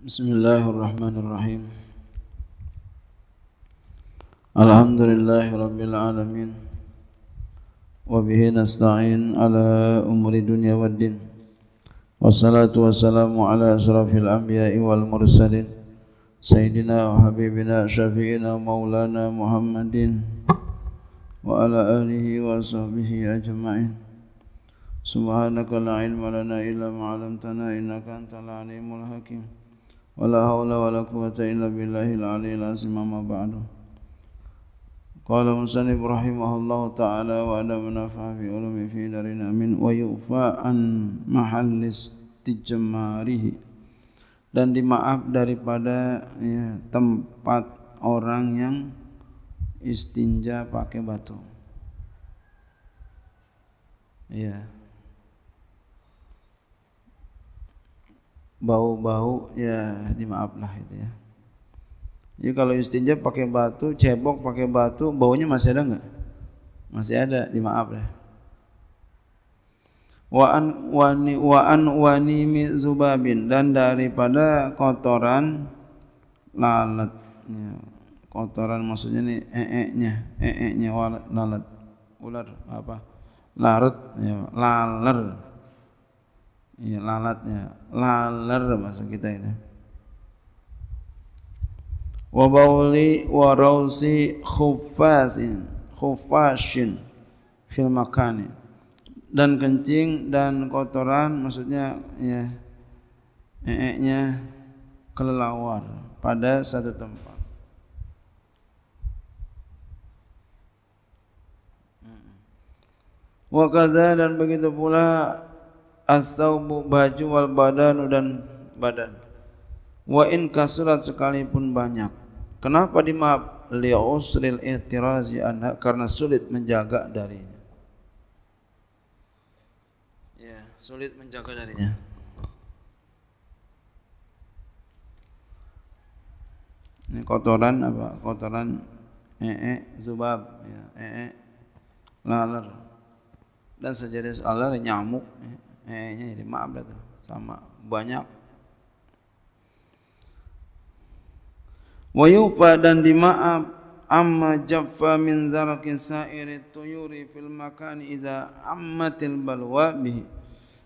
بسم الله الرحمن الرحيم الحمد لله رب العالمين وبه نستعين على أمور الدنيا والدين والصلاة والسلام على أشرف الأنبياء والمرسلين سيدنا وحبيبنا شفينا مولانا محمد وعلى آله وصحبه أجمعين سبحانك لا علم لنا إلا ما علمتنا إنك أنت العليم الحكيم ولا حول ولا قوة إلا بالله العلي العظيم أما بعد قال مسلم رحمه الله تعالى وأنا منافع في علم في دارنا من ويوفى عن محل استجماره dan dimaaf daripada ya, tempat orang yang istinja pakai batu. Ya, yeah. bau-bau ya ini maaf lah itu ya. Jadi kalau istinja pakai batu, cebok pakai batu, baunya masih ada enggak? Masih ada, ini maaf lah. Wa an wa ni wa an wa ni mi zubabin dan daripada kotoran lalat. Ya, kotoran maksudnya ni ee-nya, ee-nya lalat. Ular apa? Larut, ya, laler. Lalat ya, lalatnya laler bahasa kita ini wa bauli wa rausi khuffasin khuffashin fil makani dan kencing dan kotoran maksudnya ya eeknya kelelawar pada satu tempat hmm. Wa kaza dan begitu pula as-saubu baju wal badanu dan badan wa in kasurat sekalipun banyak kenapa dimaaf li usril ihtirazi anha karena sulit menjaga darinya ya sulit menjaga darinya ini kotoran apa kotoran ee e, zubab ya ee e, laler dan sejenis laler nyamuk ya. Eh, jadi maaf dah Sama banyak. Wa yufa dan dimaaf amma jaffa min zarqi sa'iri tuyuri fil makan iza ammatil balwa bihi.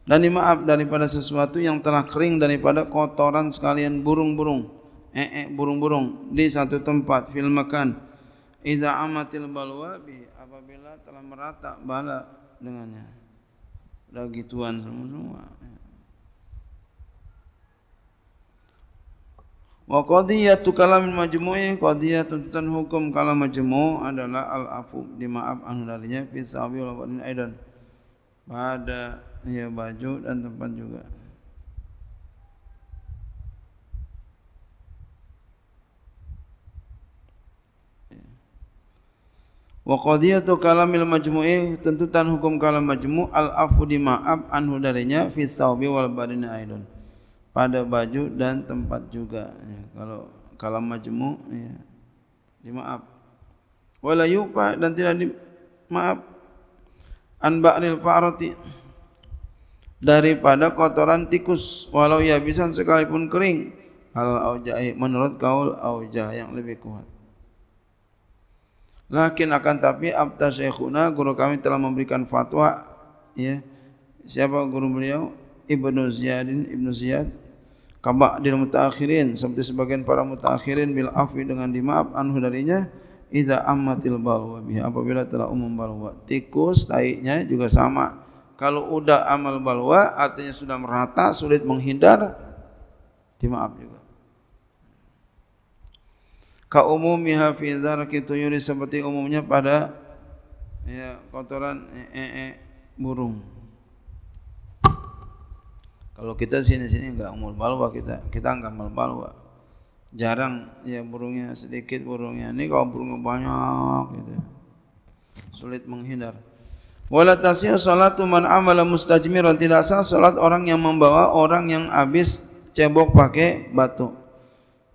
Dan dimaaf daripada sesuatu yang telah kering daripada kotoran sekalian burung-burung. Eh, eh burung-burung di satu tempat fil makan iza ammatil balwa bihi apabila telah merata bala dengannya dah gituan semua semua. Wa tu kalamin majmu'i qadiyatun tuntutan hukum kalau majmu' adalah al-afu dimaaf anggarinya. darinya fi sawi aidan pada ya baju dan tempat juga. Wa qadiyatu kalamil majmu'i tuntutan hukum kalam majmu' al afu di ma'ab anhu darinya fi sawbi wal barina aidun. Pada baju dan tempat juga. Ya, kalau kalam majmu' ya, di ma'ab. Wa la yuqa dan tidak di ma'ab an ba'ril fa'rati daripada kotoran tikus walau yabisan sekalipun kering al aujai menurut kaul aujah yang lebih kuat Lakin akan tapi abta syekhuna guru kami telah memberikan fatwa ya. Siapa guru beliau? Ibnu Ziyadin Ibnu Ziyad kabak di mutaakhirin seperti sebagian para mutaakhirin bil afwi dengan dimaaf anhu darinya iza ammatil balwa apabila telah umum balwa tikus taiknya juga sama kalau udah amal balwa artinya sudah merata sulit menghindar dimaaf juga ka umumiha fi dzarqi tuyuri seperti umumnya pada ya kotoran ee eh, -e eh, eh, burung kalau kita sini-sini enggak umur balwa kita kita enggak umur balwa jarang ya burungnya sedikit burungnya ini kalau burungnya banyak gitu sulit menghindar wala tasya salatu man amala mustajmiran tidak sah salat orang yang membawa orang yang habis cebok pakai batu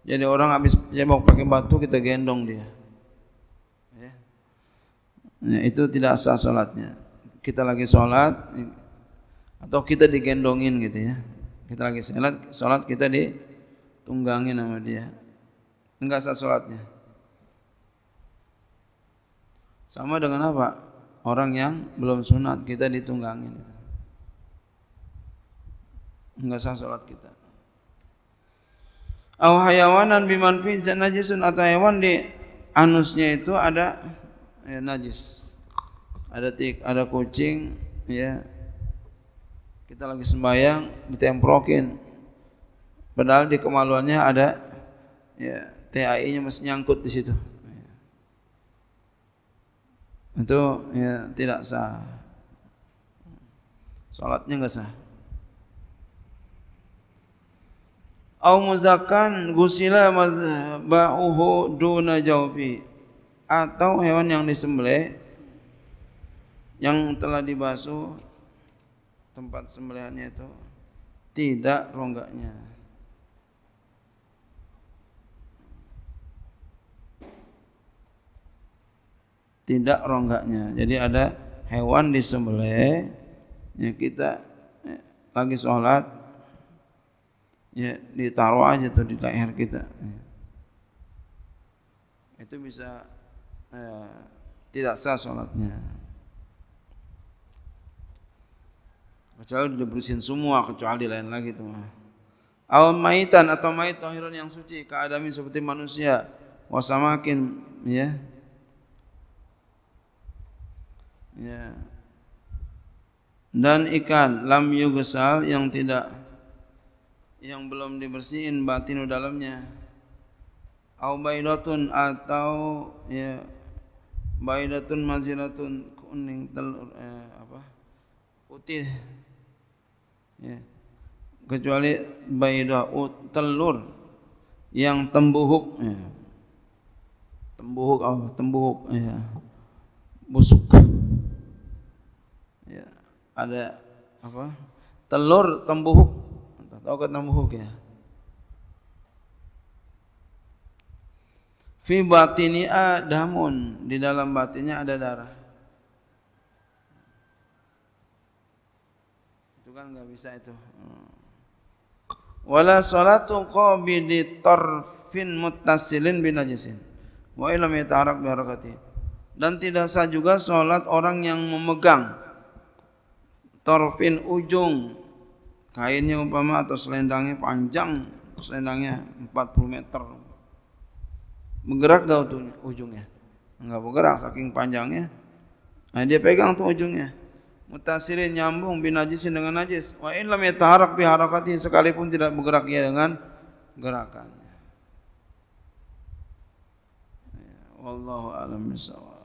jadi orang habis cebok pakai batu kita gendong dia. Ya. ya itu tidak sah salatnya. Kita lagi salat atau kita digendongin gitu ya. Kita lagi salat, salat kita ditunggangin sama dia. Enggak sah salatnya. Sama dengan apa? Orang yang belum sunat kita ditunggangin. Enggak sah salat kita au hayawanan biman fi najisun atau hewan di anusnya itu ada ya, najis ada tik ada kucing ya kita lagi sembahyang ditemprokin padahal di kemaluannya ada ya TAI nya masih nyangkut di situ itu ya, tidak sah Salatnya enggak sah au muzakkan gusila ba'uhu duna jawfi atau hewan yang disembelih yang telah dibasuh tempat sembelihannya itu tidak rongganya tidak rongganya jadi ada hewan disembelih ya kita eh, lagi sholat ya ditaruh aja tuh di leher kita itu bisa ya, tidak sah sholatnya kecuali sudah bersihin semua kecuali lain lagi tuh awam maitan atau mait tohiron yang suci keadami seperti manusia wasamakin ya ya dan ikan lam yugesal yang tidak yang belum dibersihin batinu dalamnya au baidatun atau ya baidatun maziratun kuning telur eh, apa putih ya kecuali baida telur yang tembuhuk ya. tembuhuk apa tembuhuk ya busuk ya ada apa telur tembuhuk Taukat nama hukumnya. Fi batini adamun di dalam batinnya ada darah. Itu kan enggak bisa itu. Wala salatu qabidi tarfin muttasilin bin najisin. Wa ilam yata'arak biharakati. Dan tidak sah juga salat orang yang memegang tarfin ujung kainnya umpama atau selendangnya panjang selendangnya 40 meter bergerak gak ujungnya, ujungnya? nggak bergerak saking panjangnya nah dia pegang tuh ujungnya mutasirin nyambung binajisin dengan najis wa in lam yataharak biharakati sekalipun tidak bergerak ya dengan gerakannya ya, wallahu alam bisawab